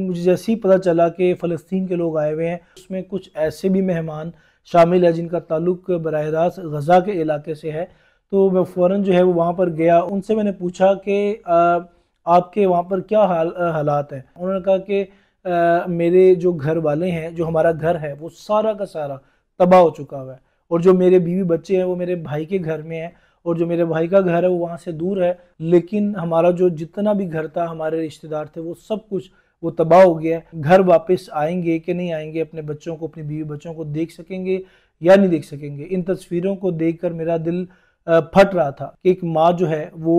मुझे जैसे ही पता चला कि फ़लस्तीन के लोग आए हुए हैं उसमें कुछ ऐसे भी मेहमान शामिल है जिनका ताल्लुक बरह रास्त गज़ा के इलाके से है तो मैं फ़ौर जो है वो वहाँ पर गया उनसे मैंने पूछा कि आपके वहाँ पर क्या हाल हालात हैं उन्होंने कहा कि मेरे जो घर वाले हैं जो हमारा घर है वो सारा का सारा तबाह हो चुका हुआ है और जो मेरे बीवी बच्चे हैं वो मेरे भाई के घर में हैं और जो मेरे भाई का घर है वो वहाँ से दूर है लेकिन हमारा जो जितना भी घर था हमारे रिश्तेदार थे वो सब कुछ वो तबाह हो गया है घर वापस आएंगे कि नहीं आएंगे अपने बच्चों को अपनी बीवी बच्चों को देख सकेंगे या नहीं देख सकेंगे इन तस्वीरों को देख मेरा दिल फट रहा था कि एक माँ जो है वो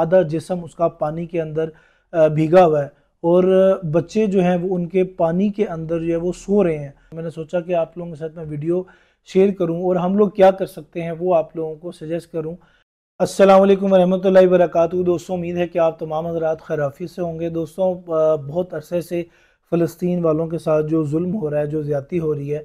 आधा जिसम उसका पानी के अंदर भीगा हुआ है और बच्चे जो हैं वो उनके पानी के अंदर जो है वो सो रहे हैं मैंने सोचा कि आप लोगों के साथ मैं वीडियो शेयर करूं और हम लोग क्या कर सकते हैं वो आप लोगों को सजेस्ट करूं अस्सलाम वालेकुम वरहमतुल्लाहि दोस्तों उम्मीद है कि आप तमाम हजरात खैराफी से होंगे दोस्तों बहुत अरसे से फ़लस्तीन वालों के साथ जो जुल्म हो रहा है जो ज़्यादती हो रही है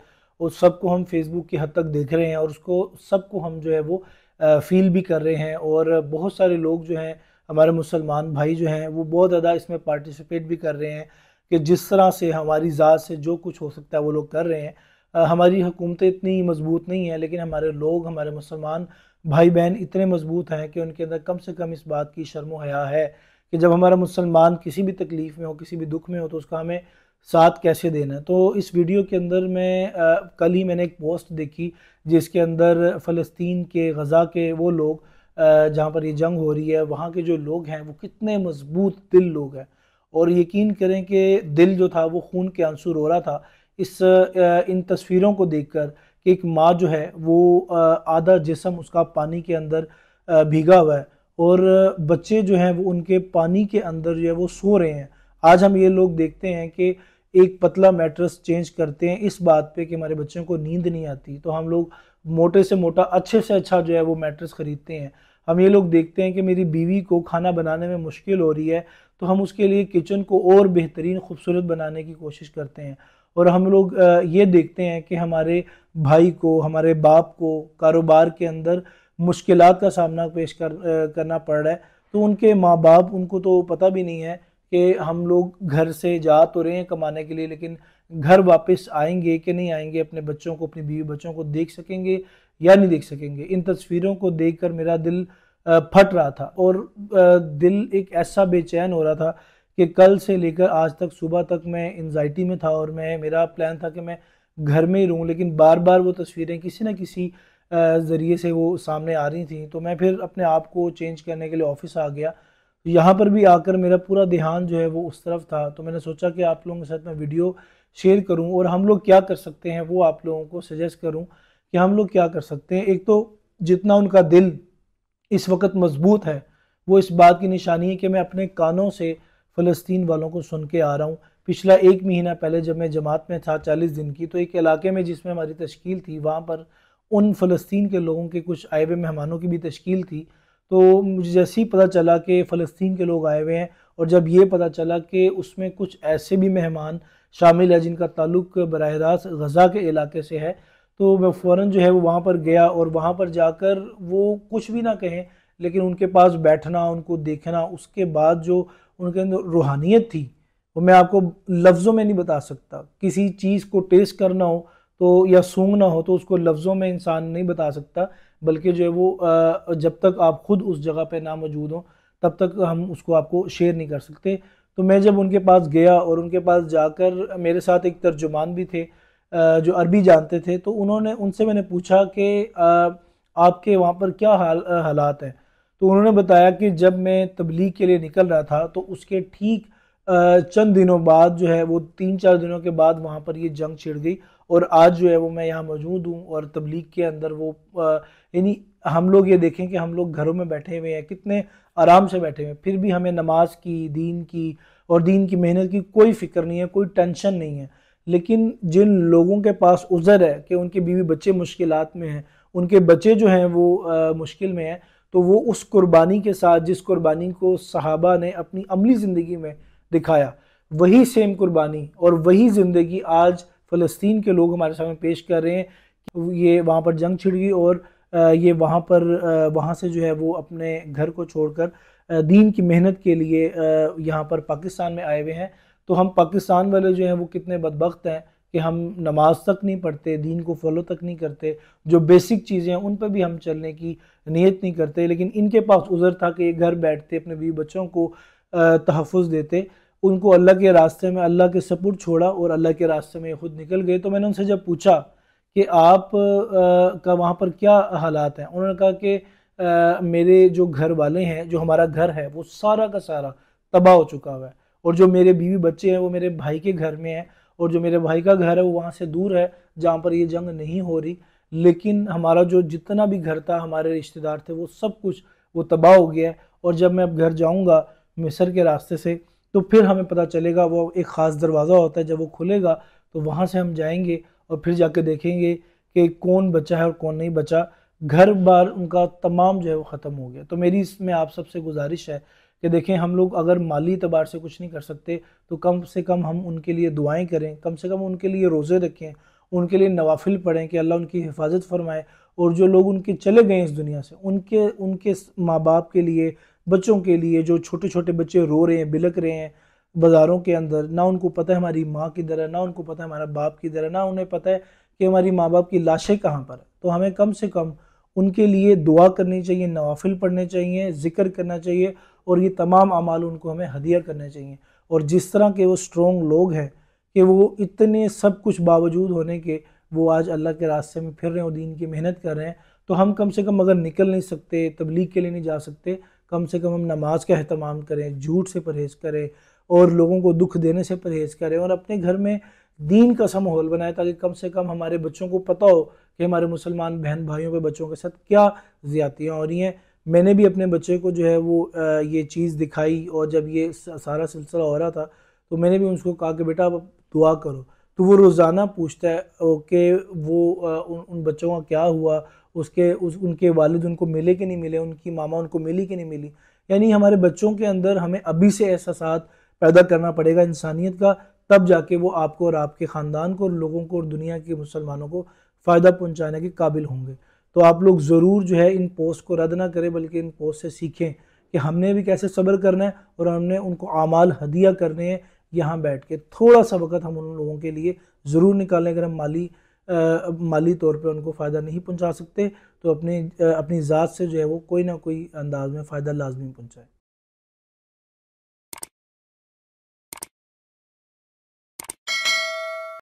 उस सबको हम फेसबुक की हद तक देख रहे हैं और उसको सबको हम जो है वो फ़ील भी कर रहे हैं और बहुत सारे लोग जो हैं हमारे मुसलमान भाई जो हैं वो बहुत ज़्यादा इसमें पार्टिसिपेट भी कर रहे हैं कि जिस तरह से हमारी ज़ात से जो कुछ हो सकता है वो लोग कर रहे हैं हमारी हुकूमतें इतनी मजबूत नहीं है लेकिन हमारे लोग हमारे मुसलमान भाई बहन इतने मजबूत हैं कि उनके अंदर कम से कम इस बात की शर्म हया है कि जब हमारा मुसलमान किसी भी तकलीफ़ में हो किसी भी दुख में हो तो उसका हमें साथ कैसे देना तो इस वीडियो के अंदर मैं आ, कल ही मैंने एक पोस्ट देखी जिसके अंदर फ़लस्तीन के गज़ा के वो लोग जहाँ पर ये जंग हो रही है वहाँ के जो लोग हैं वो कितने मजबूत दिल लोग हैं और यकीन करें कि दिल जो था वो खून के आंसू रो रहा था इस इन तस्वीरों को देखकर कि एक माँ जो है वो आधा जिसम उसका पानी के अंदर भीगा हुआ है और बच्चे जो हैं वो उनके पानी के अंदर जो है वो सो रहे हैं आज हम ये लोग देखते हैं कि एक पतला मैट्रस चेंज करते हैं इस बात पे कि हमारे बच्चों को नींद नहीं आती तो हम लोग मोटे से मोटा अच्छे से अच्छा जो है वो मैट्रस ख़रीदते हैं हम ये लोग देखते हैं कि मेरी बीवी को खाना बनाने में मुश्किल हो रही है तो हम उसके लिए किचन को और बेहतरीन खूबसूरत बनाने की कोशिश करते हैं और हम लोग ये देखते हैं कि हमारे भाई को हमारे बाप को कारोबार के अंदर मुश्किल का सामना पेश कर करना पड़ रहा है तो उनके माँ बाप उनको तो पता भी नहीं है कि हम लोग घर से जा तो रहे हैं कमाने के लिए लेकिन घर वापस आएंगे कि नहीं आएंगे अपने बच्चों को अपनी बीवी बच्चों को देख सकेंगे या नहीं देख सकेंगे इन तस्वीरों को देखकर मेरा दिल फट रहा था और दिल एक ऐसा बेचैन हो रहा था कि कल से लेकर आज तक सुबह तक मैं एनजाइटी में था और मैं मेरा प्लान था कि मैं घर में ही रहूँ लेकिन बार बार वो तस्वीरें किसी न किसी ज़रिए से वो सामने आ रही थी तो मैं फिर अपने आप को चेंज करने के लिए ऑफिस आ गया तो यहाँ पर भी आकर मेरा पूरा ध्यान जो है वो उस तरफ था तो मैंने सोचा कि आप लोगों के साथ मैं वीडियो शेयर करूँ और हम लोग क्या कर सकते हैं वो आप लोगों को सजेस्ट करूँ कि हम लोग क्या कर सकते हैं एक तो जितना उनका दिल इस वक्त मजबूत है वो इस बात की निशानी है कि मैं अपने कानों से फ़लस्तीन वालों को सुन के आ रहा हूँ पिछला एक महीना पहले जब मैं जमात में था चालीस दिन की तो एक इलाके में जिसमें हमारी तश्कील थी वहाँ पर उन फ़लस्तीन के लोगों के कुछ आए हुए मेहमानों की भी तश्कील थी तो मुझे जैसे ही पता चला कि फ़लस्तीन के लोग आए हुए हैं और जब ये पता चला कि उसमें कुछ ऐसे भी मेहमान शामिल है जिनका ताल्लुक बरह रास्त गज़ा के इलाके से है तो मैं फ़ौर जो है वो वहाँ पर गया और वहाँ पर जाकर वो कुछ भी ना कहें लेकिन उनके पास बैठना उनको देखना उसके बाद जो उनके अंदर रूहानियत थी वो मैं आपको लफ्ज़ों में नहीं बता सकता किसी चीज़ को टेस्ट करना हो तो या सूंघना हो तो उसको लफ्ज़ों में इंसान नहीं बता सकता बल्कि जो है वो जब तक आप ख़ुद उस जगह पे ना मौजूद हों तब तक हम उसको आपको शेयर नहीं कर सकते तो मैं जब उनके पास गया और उनके पास जाकर मेरे साथ एक तर्जुमान भी थे जो अरबी जानते थे तो उन्होंने उनसे मैंने पूछा कि आपके वहाँ पर क्या हाल हालात हैं तो उन्होंने बताया कि जब मैं तबलीग के लिए निकल रहा था तो उसके ठीक चंद दिनों बाद जो है वो तीन चार दिनों के बाद वहाँ पर ये जंग छिड़ गई और आज जो है वो मैं यहाँ मौजूद हूँ और तबलीग के अंदर वो यानी हम लोग ये देखें कि हम लोग घरों में बैठे हुए हैं कितने आराम से बैठे हुए हैं फिर भी हमें नमाज की दीन की और दीन की मेहनत की कोई फिक्र नहीं है कोई टेंशन नहीं है लेकिन जिन लोगों के पास उज़र है कि उनके बीवी बच्चे मुश्किल में हैं उनके बच्चे जो हैं वो मुश्किल में हैं तो वो उस कुर्बानी के साथ जिस कुर्बानी को सहाबा ने अपनी अमली ज़िंदगी में दिखाया वही सेम कुर्बानी और वही ज़िंदगी आज फ़लस्तीन के लोग हमारे सामने पेश कर रहे हैं ये वहाँ पर जंग छिड़ गई और ये वहाँ पर वहाँ से जो है वो अपने घर को छोड़कर दीन की मेहनत के लिए यहाँ पर पाकिस्तान में आए हुए हैं तो हम पाकिस्तान वाले जो हैं वो कितने बदबख्त हैं कि हम नमाज तक नहीं पढ़ते दीन को फॉलो तक नहीं करते जो बेसिक चीज़ें हैं उन पर भी हम चलने की नीयत नहीं करते लेकिन इनके पास उज़र था कि ये घर बैठते अपने बीवी बच्चों को तहफ़ देते उनको अल्लाह के रास्ते में अल्लाह के सपोर्ट छोड़ा और अल्लाह के रास्ते में खुद निकल गए तो मैंने उनसे जब पूछा कि आप का वहाँ पर क्या हालात हैं उन्होंने कहा कि मेरे जो घर वाले हैं जो हमारा घर है वो सारा का सारा तबाह हो चुका हुआ है और जो मेरे बीवी बच्चे हैं वो मेरे भाई के घर में हैं और जो मेरे भाई का घर है वो वहाँ से दूर है जहाँ पर ये जंग नहीं हो रही लेकिन हमारा जो जितना भी घर था हमारे रिश्तेदार थे वो सब कुछ वो तबाह हो गया है और जब मैं अब घर जाऊँगा मिसर के रास्ते से तो फिर हमें पता चलेगा वो एक ख़ास दरवाज़ा होता है जब वो खुलेगा तो वहाँ से हम जाएंगे और फिर जाके देखेंगे कि कौन बचा है और कौन नहीं बचा घर बार उनका तमाम जो है वो ख़त्म हो गया तो मेरी इसमें आप सबसे गुजारिश है कि देखें हम लोग अगर माली अतबार से कुछ नहीं कर सकते तो कम से कम हम उनके लिए दुआएं करें कम से कम उनके लिए रोज़े रखें उनके लिए नवाफिल पढ़ें कि अल्लाह उनकी हिफाजत फरमाए और जो लोग उनके चले गए इस दुनिया से उनके उनके माँ बाप के लिए बच्चों के लिए जो छोटे छोटे बच्चे रो रहे हैं बिलक रहे हैं बाज़ारों के अंदर ना उनको पता है हमारी माँ की दर है ना उनको पता है हमारा बाप की दर है ना उन्हें पता है कि हमारी माँ बाप की लाशें कहाँ पर है तो हमें कम से कम उनके लिए दुआ करनी चाहिए नवाफिल पढ़ने चाहिए ज़िक्र करना चाहिए और ये तमाम अमाल उनको हमें हदिया करने चाहिए और जिस तरह के वो स्ट्रॉन्ग लोग हैं कि वो इतने सब कुछ बावजूद होने के वो आज अल्लाह के रास्ते में फिर रहे हैं और दीन की मेहनत कर रहे हैं तो हम कम से कम अगर निकल नहीं सकते तबलीग के लिए नहीं जा सकते कम से कम हम नमाज का अहतमाम करें झूठ से परहेज़ करें और लोगों को दुख देने से परहेज़ करें और अपने घर में दीन का सा माहौल बनाए ताकि कम से कम हमारे बच्चों को पता हो कि हमारे मुसलमान बहन भाइयों के बच्चों के साथ क्या ज़्यादियाँ हो रही हैं मैंने भी अपने बच्चे को जो है वो ये चीज़ दिखाई और जब ये सारा सिलसिला हो रहा था तो मैंने भी उसको कहा कि बेटा आप दुआ करो तो वो रोज़ाना पूछता है कि वो उन बच्चों का क्या हुआ उसके उस उनके वालिद उनको मिले कि नहीं मिले उनकी मामा उनको मिली कि नहीं मिली यानी हमारे बच्चों के अंदर हमें अभी से एहसास पैदा करना पड़ेगा इंसानियत का तब जाके वो आपको और आपके ख़ानदान को और लोगों को और दुनिया के मुसलमानों को फ़ायदा पहुँचाने के काबिल होंगे तो आप लोग ज़रूर जो है इन पोस्ट को रद्द ना करें बल्कि इन पोस्ट से सीखें कि हमने भी कैसे सब्र करना है और हमने उनको आमाल हदिया करने हैं यहाँ बैठ के थोड़ा सा वक्त हम उन लोगों के लिए ज़रूर निकालें अगर हम माली आ, माली तौर पे उनको फ़ायदा नहीं पहुँचा सकते तो अपने अपनी ज़ात से जो है वो कोई ना कोई अंदाज में फ़ायदा लाजमी पहुँचाएँ